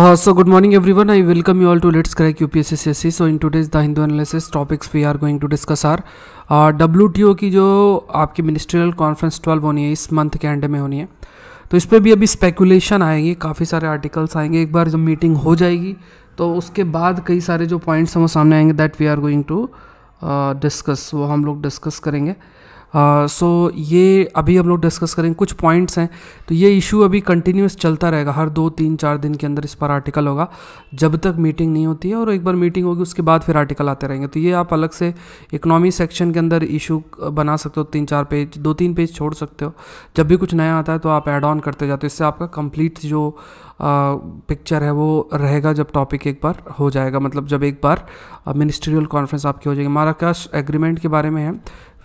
so good morning every Uh, so good morning everyone i welcome you all to S crack C cse so in today's the hindu analysis topics we are going to discuss R W T O की जो आपकी ministerial conference twelve होनी है इस month के and में होनी है तो इस पर भी अभी स्पेकुलेशन आएंगे काफ़ी सारे आर्टिकल्स आएंगे एक बार जब मीटिंग हो जाएगी तो उसके बाद कई सारे जो पॉइंट्स हैं वो सामने आएंगे that we are going to discuss वो हम लोग डिस्कस करेंगे uh, सो so, ये अभी हम लोग डिस्कस करेंगे कुछ पॉइंट्स हैं तो ये इशू अभी कंटिन्यूस चलता रहेगा हर दो तीन चार दिन के अंदर इस पर आर्टिकल होगा जब तक मीटिंग नहीं होती है और एक बार मीटिंग होगी उसके बाद फिर आर्टिकल आते रहेंगे तो ये आप अलग से इकनॉमी सेक्शन के अंदर इशू बना सकते हो तीन चार पेज दो तीन पेज छोड़ सकते हो जब भी कुछ नया आता है तो आप एड ऑन करते जाते हो इससे आपका कंप्लीट जो पिक्चर है वो रहेगा जब टॉपिक एक बार हो जाएगा मतलब जब एक बार मिनिस्ट्रियल कॉन्फ्रेंस आपकी हो जाएगी क्या एग्रीमेंट के बारे में है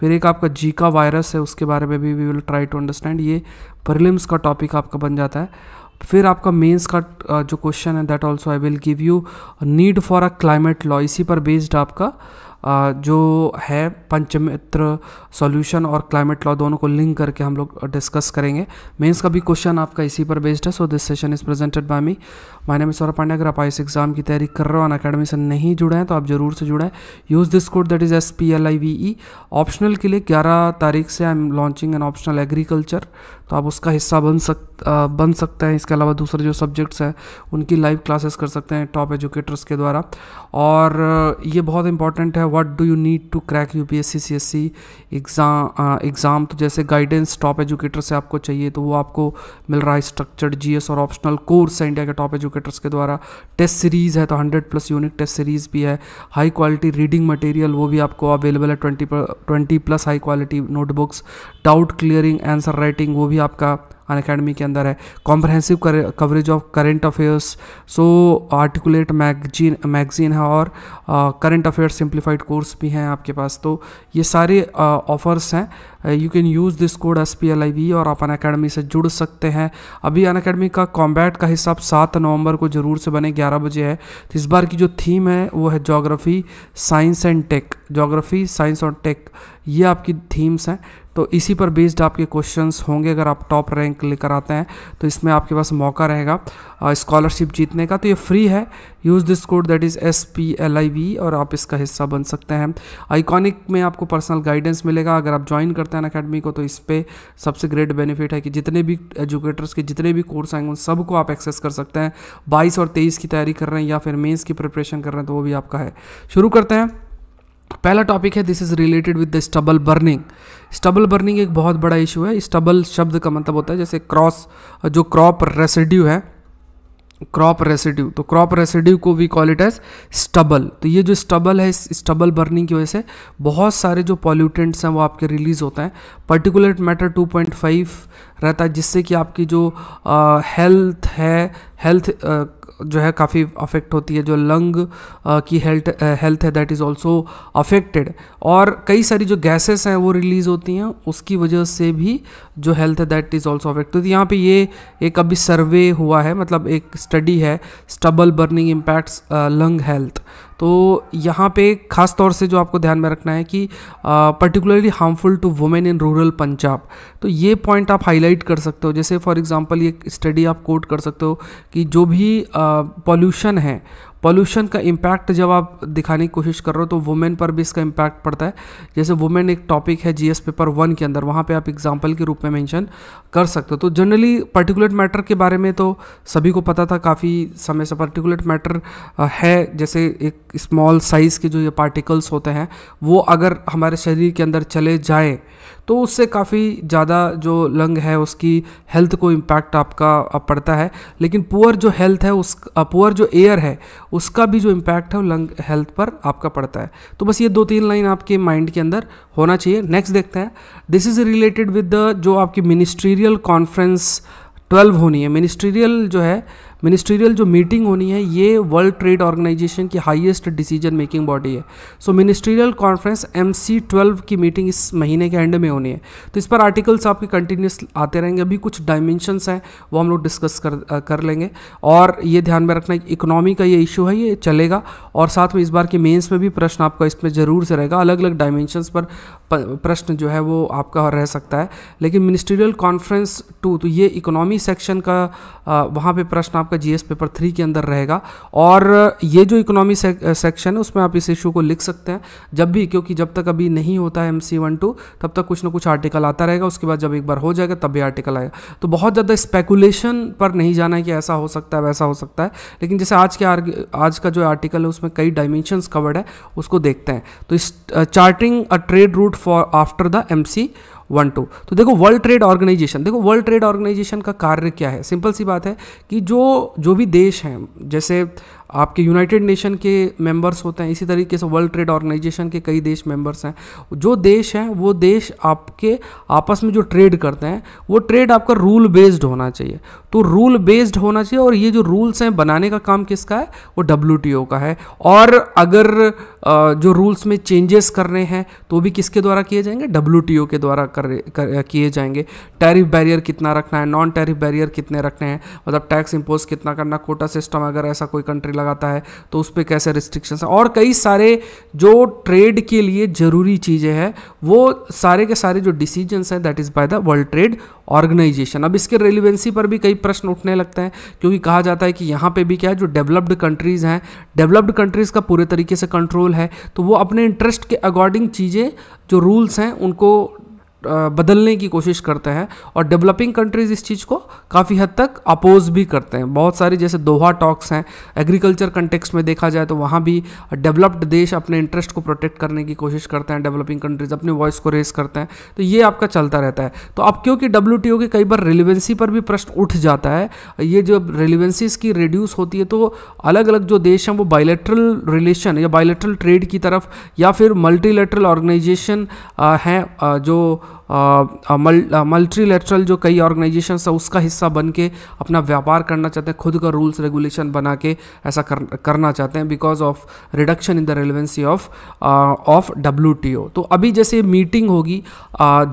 फिर एक आपका जीका वायरस है उसके बारे में भी we will try to understand ये प्रिलिम्स का टॉपिक आपका बन जाता है फिर आपका मेंस का जो क्वेश्चन है that also I will give you need for a climate law इसी पर बेस्ड आपका जो है पंचमित्र सॉल्यूशन और क्लाइमेट लॉ दोनों को लिंक करके हम लोग डिस्कस करेंगे मेंस का भी क्वेश्चन आपका इसी पर बेस्ड है so this session is presented by me my name Saurabh Pandey अगर आप इस एग्जाम की तैयारी कर रहे हो अन अकेडमी से नहीं जुड़े हैं तो आप जरूर से जुड़े use this code that is S P L I V E optional के लिए ग्यारह तारीख से I am launching an optional agriculture तो आप उसका हिस्सा बन सक बन सकते हैं इसके अलावा दूसरे जो सब्जेक्ट्स हैं उनकी लाइव क्लासेस कर सकते हैं टॉप एजुकेटर्स के द्वारा और ये बहुत इंपॉर्टेंट है what do you need to crack U P S C C S C exam exam तो जैसे गाइडेंस टॉप एजुकेटर से आपको चाहिए तो वो आपको मिल रहा है स्ट्रक्चर्ड जी एस और ऑप्शनल कोर्स है इंडिया के टॉप एजुकेटर्स के द्वारा टेस्ट सीरीज़ है तो hundred plus unique test series भी है हाई क्वालिटी रीडिंग मटेरियल वो भी आपको अवेलेबल है twenty twenty plus high quality notebooks doubt clearing answer writing वो भी आपका अन अकेडमी के अंदर है comprehensive coverage of current affairs so articulate magazine magazine है और करेंट अफेयर्स सिंप्लीफाइड कोर्स भी हैं आपके पास तो ये सारे ऑफर्स हैं you can use this code S P L I V और आप अन अकेडमी से जुड़ सकते हैं अभी अन अकेडमी का कॉम्बैट का हिसाब सात नवंबर को ज़रूर से बने ग्यारह बजे है तो इस बार की जो थीम है वो है geography science and tech geography science और टेक ये आपकी थीम्स हैं तो इसी पर बेस्ड आपके क्वेश्चंस होंगे अगर आप टॉप रैंक लेकर आते हैं तो इसमें आपके पास मौका रहेगा स्कॉलरशिप जीतने का तो ये फ्री है use this code that is S P L I V और आप इसका हिस्सा बन सकते हैं आइकॉनिक में आपको पर्सनल गाइडेंस मिलेगा अगर आप ज्वाइन करते हैं अकेडमी को तो इस पर सबसे ग्रेट बेनिफिट है कि जितने भी एजुकेटर्स के जितने भी कोर्स आएंगे उन सबको आप एक्सेस कर सकते हैं बाईस और तेईस की तैयारी कर रहे हैं या फिर मेन्स की प्रिपरेशन कर रहे हैं तो वो भी आपका है शुरू करते हैं पहला टॉपिक है this is related with the stubble burning stubble burning एक बहुत बड़ा इशू है स्टबल शब्द का मतलब होता है जैसे क्रॉस जो क्रॉप रेसिड्यू है क्रॉप रेसिड्यू तो क्रॉप रेसिड्यू को we call it as stubble तो ये जो स्टबल है इस स्टबल बर्निंग की वजह से बहुत सारे जो पॉल्यूटेंट्स हैं वो आपके रिलीज होते हैं पर्टिकुलर मैटर 2.5 रहता है जिससे कि आपकी जो हेल्थ है हेल्थ जो है काफ़ी अफेक्ट होती है जो लंग की हेल्थ हेल्थ है दैट इज़ ऑल्सो अफेक्टेड और कई सारी जो गैसेस हैं वो रिलीज़ होती हैं उसकी वजह से भी जो हेल्थ है दैट इज़ ऑल्सो अफेक्टेड यहाँ पे ये एक अभी सर्वे हुआ है मतलब एक स्टडी है stubble burning impacts lung health तो यहाँ पे ख़ास तौर से जो आपको ध्यान में रखना है कि particularly harmful to women in rural Punjab तो ये पॉइंट आप हाईलाइट कर सकते हो जैसे फॉर एग्ज़ाम्पल ये स्टडी आप कोट कर सकते हो कि जो भी पॉल्यूशन है पोल्यूशन का इम्पैक्ट जब आप दिखाने की कोशिश कर रहे हो तो वुमेन पर भी इसका इम्पैक्ट पड़ता है जैसे वुमेन एक टॉपिक है जीएस पेपर वन के अंदर वहाँ पे आप एग्जाम्पल के रूप में मेंशन कर सकते हो तो जनरली पर्टिकुलेट मैटर के बारे में तो सभी को पता था काफ़ी समय से पर्टिकुलेट मैटर है जैसे एक स्मॉल साइज़ के जो ये पार्टिकल्स होते हैं वो अगर हमारे शरीर के अंदर चले जाए तो उससे काफ़ी ज़्यादा जो लंग है उसकी हेल्थ को इम्पैक्ट आपका पड़ता है लेकिन पुअर जो हेल्थ है उस पुअर जो एयर है उसका भी जो इम्पैक्ट है वो लंग हेल्थ पर आपका पड़ता है तो बस ये दो तीन लाइन आपके माइंड के अंदर होना चाहिए नेक्स्ट देखते हैं this is related with the जो आपकी मिनिस्ट्रियल कॉन्फ्रेंस ट्वेल्व होनी है मिनिस्ट्रियल जो है मिनिस्ट्रियल जो मीटिंग होनी है ये वर्ल्ड ट्रेड ऑर्गेनाइजेशन की हाईएस्ट डिसीजन मेकिंग बॉडी है so ministerial conference M C twelve की मीटिंग इस महीने के एंड में होनी है तो इस पर आर्टिकल्स आपके कंटिन्यूस आते रहेंगे अभी कुछ डायमेंशंस हैं वो हम लोग डिस्कस कर कर लेंगे और ये ध्यान में रखना इकोनॉमी का ये इशू है ये चलेगा और साथ में इस बार के मेन्स में भी प्रश्न आपका इसमें ज़रूर से रहेगा अलग अलग डायमेंशंस पर प्रश्न जो है वो आपका रह सकता है लेकिन मिनिस्ट्रियल कॉन्फ्रेंस टू तो ये इकोनॉमी सेक्शन का वहाँ पर प्रश्न आपका आपका जीएस पेपर थ्री के अंदर रहेगा और ये जो इकोनॉमी सेक्शन है उसमें आप इस इशू को लिख सकते हैं जब भी क्योंकि जब तक अभी नहीं होता है एम सी वन टू तब तक कुछ ना कुछ आर्टिकल आता रहेगा उसके बाद जब एक बार हो जाएगा तब भी आर्टिकल आएगा तो बहुत ज़्यादा स्पेकुलेशन पर नहीं जाना है कि ऐसा हो सकता है वैसा हो सकता है लेकिन जैसे आज के आज का जो आर्टिकल है उसमें कई डायमेंशंस कवर्ड है उसको देखते हैं तो इस charting a trade route for after the M C one two तो देखो वर्ल्ड ट्रेड ऑर्गेनाइजेशन देखो वर्ल्ड ट्रेड ऑर्गेनाइजेशन का कार्य क्या है सिंपल सी बात है कि जो जो भी देश हैं जैसे आपके यूनाइटेड नेशन के मेंबर्स होते हैं इसी तरीके से वर्ल्ड ट्रेड ऑर्गेनाइजेशन के कई देश मेंबर्स हैं जो देश हैं वो देश आपके आपस में जो ट्रेड करते हैं वो ट्रेड आपका रूल बेस्ड होना चाहिए तो रूल बेस्ड होना चाहिए और ये जो रूल्स हैं बनाने का काम किसका है वो डब्ल्यू का है और अगर जो रूल्स में चेंजेस करने हैं तो भी किसके द्वारा किए जाएंगे डब्ल्यू के द्वारा कर, कर किए जाएंगे टैरिफ बैरियर कितना रखना है नॉन टैरिफ बैरियर कितने रखने हैं मतलब टैक्स इम्पोज कितना करना कोटा सिस्टम अगर ऐसा कोई कंट्री लगाता है तो उस पर कैसे रिस्ट्रिक्शंस है और कई सारे जो ट्रेड के लिए ज़रूरी चीज़ें हैं वो सारे के सारे जो डिसीजंस हैं that is by the World Trade Organization अब इसके रेलिवेंसी पर भी कई प्रश्न उठने लगते हैं क्योंकि कहा जाता है कि यहाँ पे भी क्या है जो डेवलप्ड कंट्रीज़ हैं डेवलप्ड कंट्रीज़ का पूरे तरीके से कंट्रोल है तो वो अपने इंटरेस्ट के अकॉर्डिंग चीज़ें जो रूल्स हैं उनको बदलने की कोशिश करते हैं और डेवलपिंग कंट्रीज़ इस चीज़ को काफ़ी हद तक अपोज भी करते हैं बहुत सारी जैसे दोहा टॉक्स हैं एग्रीकल्चर कंटेक्स्ट में देखा जाए तो वहाँ भी डेवलप्ड देश अपने इंटरेस्ट को प्रोटेक्ट करने की कोशिश करते हैं डेवलपिंग कंट्रीज़ अपने वॉइस को रेस करते हैं तो ये आपका चलता रहता है तो अब क्योंकि डब्ल्यू की कई बार रिलिवेंसी पर भी प्रश्न उठ जाता है ये जब रिलिवेंसीज की रिड्यूस होती है तो अलग अलग जो देश हैं वो बायोलेट्रल रिलेशन या बायोलेट्रल ट्रेड की तरफ या फिर मल्टीलेटरल ऑर्गेनाइजेशन हैं जो मल्टीलेटरल जो कई ऑर्गेनाइजेशन है उसका हिस्सा बन के अपना व्यापार करना चाहते हैं खुद का रूल्स रेगुलेशन बना के ऐसा कर, करना चाहते हैं because of reduction in the relevancy of of W तो अभी जैसे मीटिंग होगी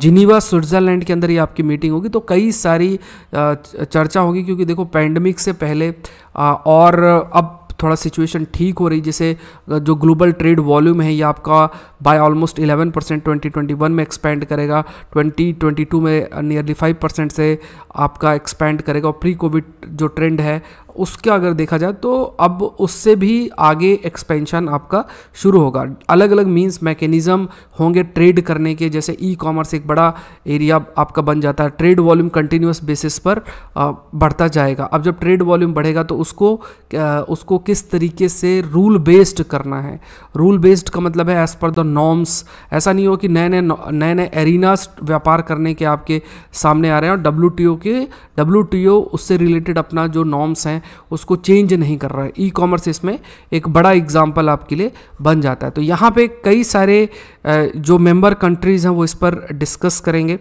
जिनीवा स्विट्ज़रलैंड के अंदर ये आपकी मीटिंग होगी तो कई सारी चर्चा होगी क्योंकि देखो पैंडमिक से पहले और अब थोड़ा सिचुएशन ठीक हो रही जैसे जो ग्लोबल ट्रेड वॉल्यूम है ये आपका बाय ऑलमोस्ट 11 परसेंट ट्वेंटी में एक्सपेंड करेगा 2022 में नियरली 5 परसेंट से आपका एक्सपेंड करेगा और प्री कोविड जो ट्रेंड है उसका अगर देखा जाए तो अब उससे भी आगे एक्सपेंशन आपका शुरू होगा अलग अलग मीन्स मैकेनिज़म होंगे ट्रेड करने के जैसे ई कॉमर्स एक बड़ा एरिया आपका बन जाता है ट्रेड वॉल्यूम कंटिन्यूस बेसिस पर बढ़ता जाएगा अब जब ट्रेड वॉल्यूम बढ़ेगा तो उसको उसको किस तरीके से रूल बेस्ड करना है रूल बेस्ड का मतलब है एज़ पर द नॉर्म्स ऐसा नहीं हो कि नए नए नए नए एरिनास व्यापार करने के आपके सामने आ रहे हैं और डब्ल्यू के डब्ल्यू उससे रिलेटेड अपना जो नॉर्म्स हैं उसको चेंज नहीं कर रहा है ई कॉमर्स इसमें एक बड़ा एग्जाम्पल आपके लिए बन जाता है तो यहाँ पर कई सारे जो मेंबर कंट्रीज़ हैं वो इस पर डिस्कस करेंगे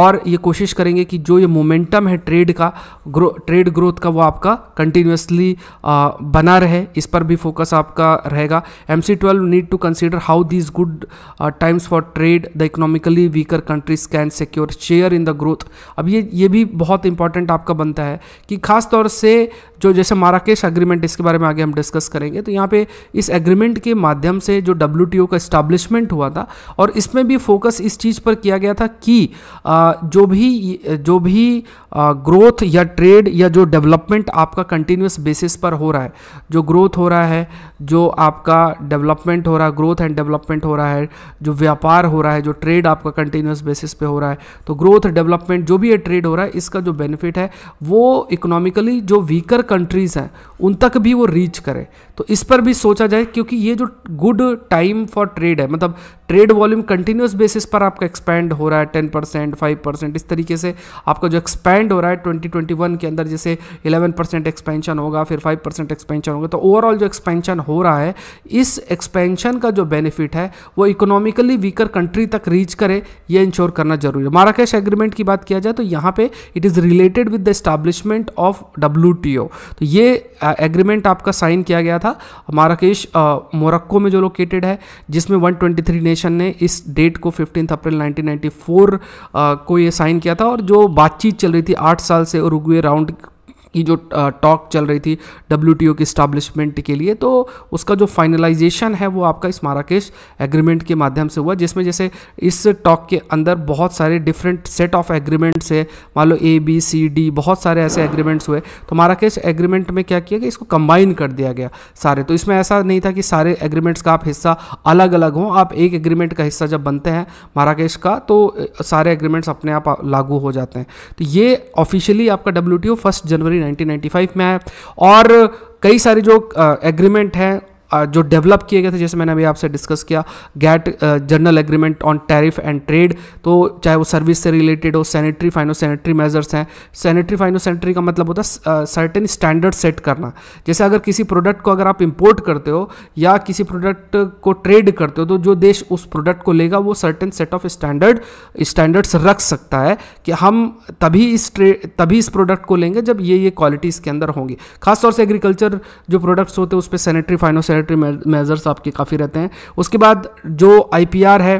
और ये कोशिश करेंगे कि जो ये मोमेंटम है ट्रेड का ग्रो ट्रेड ग्रोथ का वो आपका कंटिन्यूसली बना रहे इस पर भी फोकस आपका रहेगा M C twelve need to consider how these good times for trade the economically weaker countries can secure share in the growth अब ये ये भी बहुत इंपॉर्टेंट आपका बनता है कि खास तौर से जो जैसे माराकेश एग्रीमेंट इसके बारे में आगे हम डिस्कस करेंगे तो यहाँ पे इस एग्रीमेंट के माध्यम से जो डब्ल्यू का इस्टाब्लिशमेंट हुआ था और इसमें भी फोकस इस चीज़ पर किया गया था कि जो भी जो भी ग्रोथ या ट्रेड या जो डेवलपमेंट आपका कंटिन्यूस बेसिस पर हो रहा है जो ग्रोथ हो रहा है जो आपका डेवलपमेंट हो रहा है ग्रोथ एंड डेवलपमेंट हो रहा है जो व्यापार हो रहा है जो ट्रेड आपका कंटिन्यूस बेसिस पे हो रहा है तो ग्रोथ डेवलपमेंट जो भी ये ट्रेड हो रहा है इसका जो बेनिफिट है वो इकोनॉमिकली जो वीकर कंट्रीज़ हैं उन तक भी वो रीच करे तो इस पर भी सोचा जाए क्योंकि ये जो गुड टाइम फॉर ट्रेड है मतलब ट्रेड वॉल्यूम कंटिन्यूस बेसिस पर आपका एक्सपैंड हो रहा है टेन परसेंट फाइव परसेंट इस तरीके से आपका जो एक्सपैंड एक्सपेंड हो रहा है 2021 के अंदर जैसे 11 परसेंट एक्सपेंशन होगा फिर 5 परसेंट एक्सपेंशन होगा तो ओवरऑल जो एक्सपेंशन हो रहा है इस एक्सपेंशन का जो बेनिफिट है वो इकोनॉमिकली वीकर कंट्री तक रीच करे ये इंश्योर करना जरूरी है माराकेश एग्रीमेंट की बात किया जाए तो यहाँ पे it is related with the establishment of W तो ये एग्रीमेंट आपका साइन किया गया था माराकेश मोरक्को में जो लोकेटेड है जिसमें वन नेशन ने इस डेट को फिफ्टीन अप्रैल नाइनटीन को ये साइन किया था और जो बातचीत चल रही थी आठ साल से उरुग्वे राउंड की जो टॉक चल रही थी डब्ल्यू टी ओ की इस्टाब्लिशमेंट के लिए तो उसका जो फाइनलाइजेशन है वो आपका इस माराकेश एग्रीमेंट के माध्यम से हुआ जिसमें जैसे इस टॉक के अंदर बहुत सारे डिफरेंट सेट ऑफ एग्रीमेंट्स है मान लो ए बी सी डी बहुत सारे ऐसे एग्रीमेंट्स हुए तो माराकेश एग्रीमेंट में क्या किया गया इसको कंबाइन कर दिया गया सारे तो इसमें ऐसा नहीं था कि सारे एग्रीमेंट्स का आप हिस्सा अलग अलग हों आप एक एग्रीमेंट का हिस्सा जब बनते हैं माराकेश का तो सारे एग्रीमेंट्स अपने आप लागू हो जाते हैं तो ये ऑफिशियली आपका डब्ल्यू फर्स्ट जनवरी 1995 में है और कई सारे जो एग्रीमेंट हैं जो डेवलप किए गए थे जैसे मैंने अभी आपसे डिस्कस किया GATT general agreement on tariff and trade तो चाहे वो सर्विस से रिलेटेड हो सैनिटरी फाइनो सैनिटरी मेजर्स हैं सैनिटरी फाइनो सैनिटरी का मतलब होता है सर्टेन स्टैंडर्ड सेट करना जैसे अगर किसी प्रोडक्ट को अगर आप इम्पोर्ट करते हो या किसी प्रोडक्ट को ट्रेड करते हो तो जो देश उस प्रोडक्ट को लेगा वो certain set of standard standards रख सकता है कि हम तभी इस तभी इस प्रोडक्ट को लेंगे जब ये ये क्वालिटी इसके अंदर होंगी खासतौर से एग्रीकल्चर जो प्रोडक्ट्स होते हैं उस पर सैनिटरी फाइनो सेनेटरी मेजर्स आपके काफ़ी रहते हैं उसके बाद जो आई है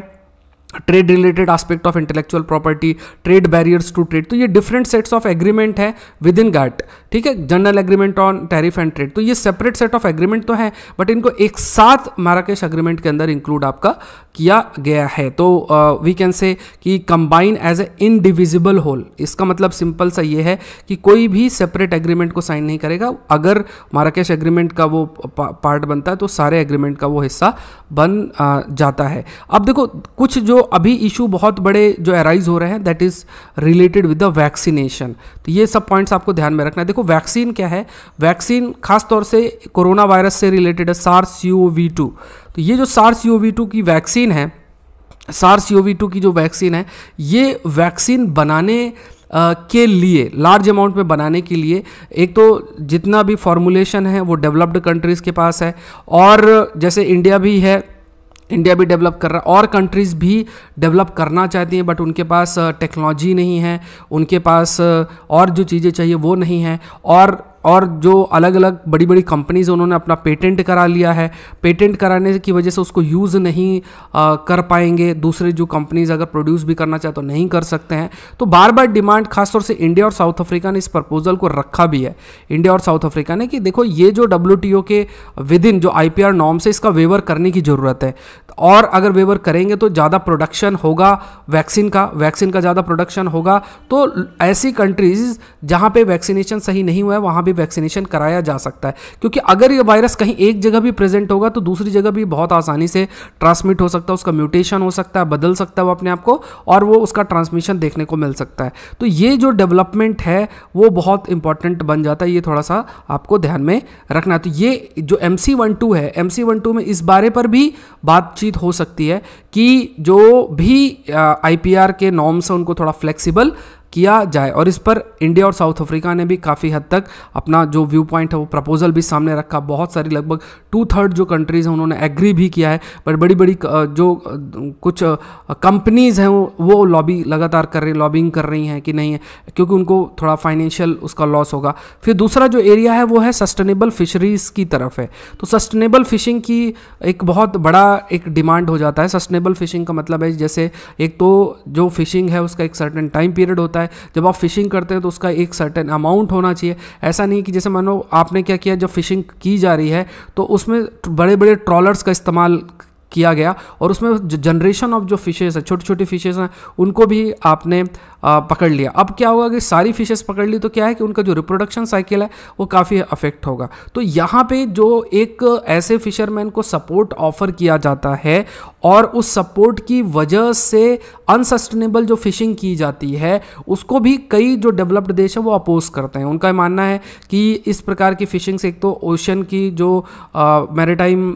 trade related aspect of intellectual property trade barriers to trade तो ये डिफरेंट सेट्स ऑफ एग्रीमेंट है विद इन गाट ठीक है general agreement on tariff and trade तो ये सेपरेट सेट ऑफ एग्रीमेंट तो है बट इनको एक साथ माराकेश एग्रीमेंट के अंदर इंक्लूड आपका किया गया है तो वी कैन से कि combine as a indivisible whole इसका मतलब सिंपल सा ये है कि कोई भी सेपरेट एग्रीमेंट को साइन नहीं करेगा अगर माराकेश एग्रीमेंट का वो पार्ट बनता है तो सारे एग्रीमेंट का वो हिस्सा बन जाता है अब देखो कुछ जो अभी इशू बहुत बड़े जो अराइज हो रहे हैं that is related with the vaccination तो ये सब पॉइंट्स आपको ध्यान में रखना है देखो वैक्सीन क्या है वैक्सीन खासतौर से कोरोना वायरस से रिलेटेड है सार्स यू वी टू तो ये जो सार्स यू वी टू की वैक्सीन है सार्स यू वी टू की जो वैक्सीन है ये वैक्सीन बनाने के लिए लार्ज अमाउंट में बनाने के लिए एक तो जितना भी फॉर्मुलेशन है वो डेवलप्ड कंट्रीज़ के पास है और जैसे इंडिया भी है इंडिया भी डेवलप कर रहा है और कंट्रीज़ भी डेवलप करना चाहती हैं बट उनके पास टेक्नोलॉजी uh, नहीं है उनके पास uh, और जो चीज़ें चाहिए वो नहीं है और और जो अलग अलग बड़ी बड़ी कंपनीज उन्होंने अपना पेटेंट करा लिया है पेटेंट कराने की वजह से उसको यूज़ नहीं आ, कर पाएंगे दूसरे जो कंपनीज अगर प्रोड्यूस भी करना चाहे तो नहीं कर सकते हैं तो बार बार डिमांड खासतौर से इंडिया और साउथ अफ्रीका ने इस प्रपोजल को रखा भी है इंडिया और साउथ अफ्रीका ने कि देखो ये जो डब्ल्यू के विद इन जो आई पी से है इसका वेवर करने की ज़रूरत है और अगर वेवर करेंगे तो ज़्यादा प्रोडक्शन होगा वैक्सीन का वैक्सीन का ज़्यादा प्रोडक्शन होगा तो ऐसी कंट्रीज़ जहाँ पे वैक्सीनेशन सही नहीं हुआ है वहाँ भी वैक्सीनेशन कराया जा सकता है क्योंकि अगर ये वायरस कहीं एक जगह भी प्रेजेंट होगा तो दूसरी जगह भी बहुत आसानी से ट्रांसमिट हो सकता है उसका म्यूटेशन हो सकता है बदल सकता है वो अपने आप को और वो उसका ट्रांसमिशन देखने को मिल सकता है तो ये जो डेवलपमेंट है वो बहुत इंपॉर्टेंट बन जाता है ये थोड़ा सा आपको ध्यान में रखना है तो ये जो एम है एम में इस बारे पर भी बातचीत हो सकती है कि जो भी आई के नॉर्म्स हैं उनको थोड़ा फ्लेक्सिबल किया जाए और इस पर इंडिया और साउथ अफ्रीका ने भी काफ़ी हद तक अपना जो व्यू पॉइंट है वो प्रपोजल भी सामने रखा बहुत सारी लगभग टू थर्ड जो कंट्रीज़ हैं उन्होंने एग्री भी किया है बट बड़ी बड़ी जो कुछ कंपनीज़ हैं वो लॉबी लगातार कर रही लॉबिंग कर रही हैं कि नहीं है क्योंकि उनको थोड़ा फाइनेंशियल उसका लॉस होगा फिर दूसरा जो एरिया है वो है सस्टेनेबल फिशरीज़ की तरफ है तो सस्टेनेबल फिशिंग की एक बहुत बड़ा एक डिमांड हो जाता है सस्टेनेबल फिशिंग का मतलब है जैसे एक तो जो फिशिंग है उसका एक सर्टन टाइम पीरियड होता है है जब आप फिशिंग करते हैं तो उसका एक सर्टेन अमाउंट होना चाहिए ऐसा नहीं कि जैसे मानो आपने क्या किया जब फिशिंग की जा रही है तो उसमें बड़े बड़े ट्रॉलर्स का इस्तेमाल किया गया और उसमें जनरेशन ऑफ जो फिशेज़ है छोटी छोटी फिशेज़ हैं उनको भी आपने पकड़ लिया अब क्या होगा कि सारी फिशेस पकड़ ली तो क्या है कि उनका जो रिप्रोडक्शन साइकिल है वो काफ़ी अफेक्ट होगा तो यहाँ पे जो एक ऐसे फिशरमैन को सपोर्ट ऑफर किया जाता है और उस सपोर्ट की वजह से अनसस्टेनेबल जो फिशिंग की जाती है उसको भी कई जो डेवलप्ड देश हैं वो अपोज करते हैं उनका मानना है कि इस प्रकार की फिशिंग से एक तो ओशन की जो मेरेटाइम